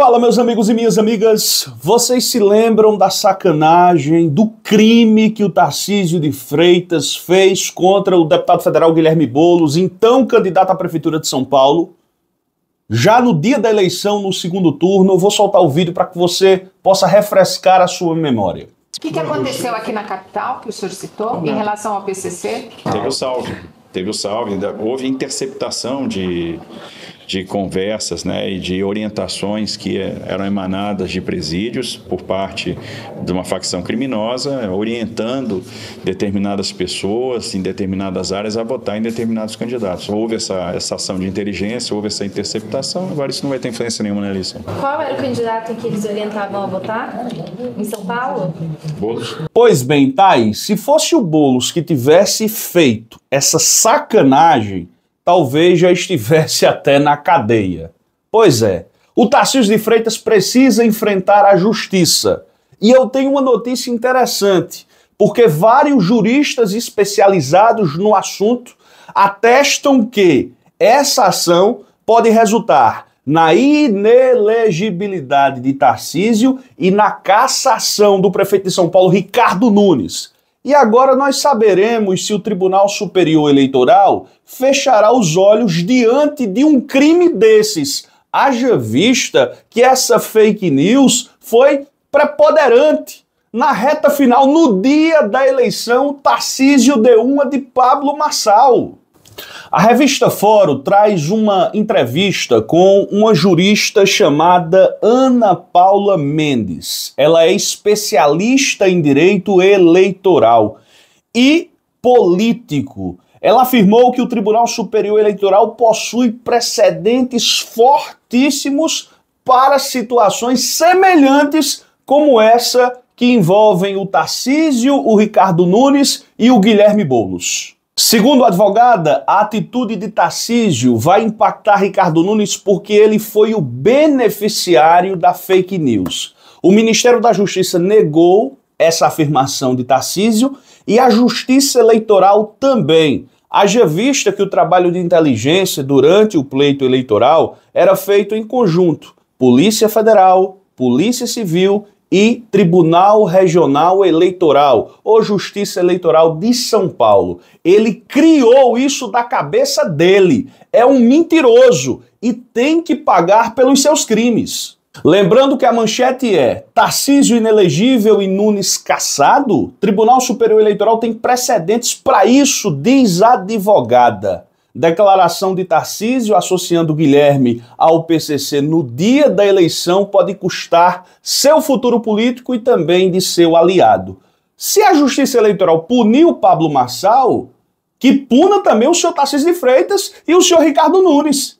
Fala, meus amigos e minhas amigas. Vocês se lembram da sacanagem, do crime que o Tarcísio de Freitas fez contra o deputado federal Guilherme Bolos, então candidato à Prefeitura de São Paulo? Já no dia da eleição, no segundo turno, eu vou soltar o vídeo para que você possa refrescar a sua memória. O que, que aconteceu aqui na capital, que o senhor citou, Não. em relação ao PCC? Teve o salve, teve o salve, houve interceptação de de conversas né, e de orientações que eram emanadas de presídios por parte de uma facção criminosa, orientando determinadas pessoas em determinadas áreas a votar em determinados candidatos. Houve essa, essa ação de inteligência, houve essa interceptação, agora isso não vai ter influência nenhuma na eleição. Qual era o candidato que eles orientavam a votar? Em São Paulo? Boulos. Pois bem, tá Se fosse o Boulos que tivesse feito essa sacanagem talvez já estivesse até na cadeia. Pois é, o Tarcísio de Freitas precisa enfrentar a justiça. E eu tenho uma notícia interessante, porque vários juristas especializados no assunto atestam que essa ação pode resultar na inelegibilidade de Tarcísio e na cassação do prefeito de São Paulo, Ricardo Nunes. E agora nós saberemos se o Tribunal Superior Eleitoral fechará os olhos diante de um crime desses. Haja vista que essa fake news foi preponderante. Na reta final, no dia da eleição, Tarcísio deu uma de Pablo Massal. A revista Fórum traz uma entrevista com uma jurista chamada Ana Paula Mendes. Ela é especialista em direito eleitoral e político. Ela afirmou que o Tribunal Superior Eleitoral possui precedentes fortíssimos para situações semelhantes como essa que envolvem o Tarcísio, o Ricardo Nunes e o Guilherme Boulos. Segundo a advogada, a atitude de Tarcísio vai impactar Ricardo Nunes porque ele foi o beneficiário da fake news. O Ministério da Justiça negou essa afirmação de Tarcísio e a Justiça Eleitoral também. Haja vista que o trabalho de inteligência durante o pleito eleitoral era feito em conjunto: Polícia Federal, Polícia Civil e Tribunal Regional Eleitoral ou Justiça Eleitoral de São Paulo. Ele criou isso da cabeça dele. É um mentiroso e tem que pagar pelos seus crimes. Lembrando que a manchete é Tarcísio inelegível e Nunes caçado? Tribunal Superior Eleitoral tem precedentes para isso, diz a advogada. Declaração de Tarcísio associando Guilherme ao PCC no dia da eleição pode custar seu futuro político e também de seu aliado. Se a Justiça Eleitoral puniu Pablo Marçal, que puna também o senhor Tarcísio de Freitas e o senhor Ricardo Nunes.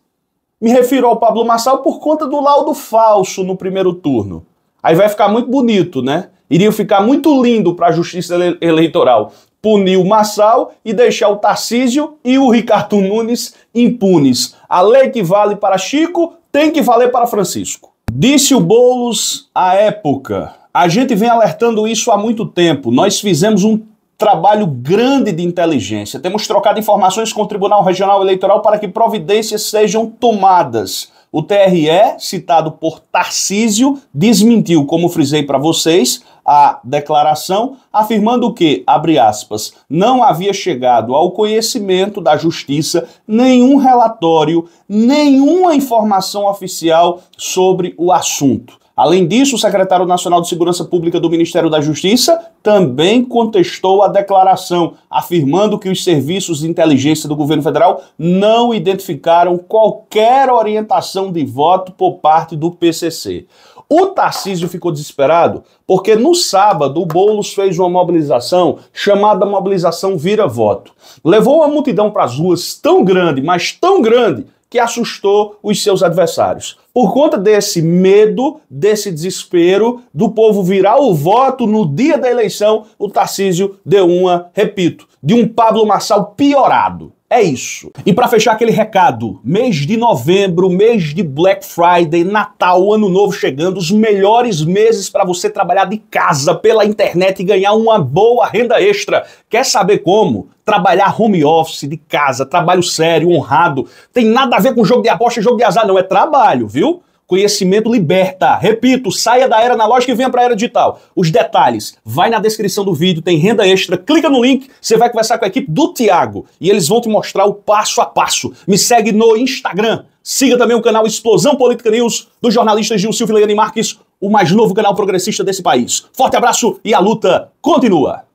Me refiro ao Pablo Marçal por conta do laudo falso no primeiro turno. Aí vai ficar muito bonito, né? Iria ficar muito lindo para a Justiça Eleitoral punir o Massal e deixar o Tarcísio e o Ricardo Nunes impunes. A lei que vale para Chico tem que valer para Francisco. Disse o Boulos à época. A gente vem alertando isso há muito tempo. Nós fizemos um trabalho grande de inteligência. Temos trocado informações com o Tribunal Regional Eleitoral para que providências sejam tomadas. O TRE, citado por Tarcísio, desmentiu, como frisei para vocês, a declaração, afirmando que, abre aspas, não havia chegado ao conhecimento da justiça nenhum relatório, nenhuma informação oficial sobre o assunto. Além disso, o secretário nacional de Segurança Pública do Ministério da Justiça também contestou a declaração, afirmando que os serviços de inteligência do governo federal não identificaram qualquer orientação de voto por parte do PCC. O Tarcísio ficou desesperado porque no sábado o Boulos fez uma mobilização chamada Mobilização Vira Voto. Levou a multidão para as ruas tão grande, mas tão grande, que assustou os seus adversários. Por conta desse medo, desse desespero do povo virar o voto no dia da eleição, o Tarcísio deu uma, repito, de um Pablo Marçal piorado. É isso. E para fechar aquele recado, mês de novembro, mês de Black Friday, Natal, Ano Novo chegando, os melhores meses para você trabalhar de casa pela internet e ganhar uma boa renda extra. Quer saber como? Trabalhar home office de casa, trabalho sério, honrado, tem nada a ver com jogo de aposta e jogo de azar, não é trabalho, viu? Conhecimento liberta. Repito, saia da era analógica e venha para a era digital. Os detalhes, vai na descrição do vídeo, tem renda extra, clica no link, você vai conversar com a equipe do Tiago e eles vão te mostrar o passo a passo. Me segue no Instagram. Siga também o canal Explosão Política News dos jornalistas Gil Silvio e Marques, o mais novo canal progressista desse país. Forte abraço e a luta continua!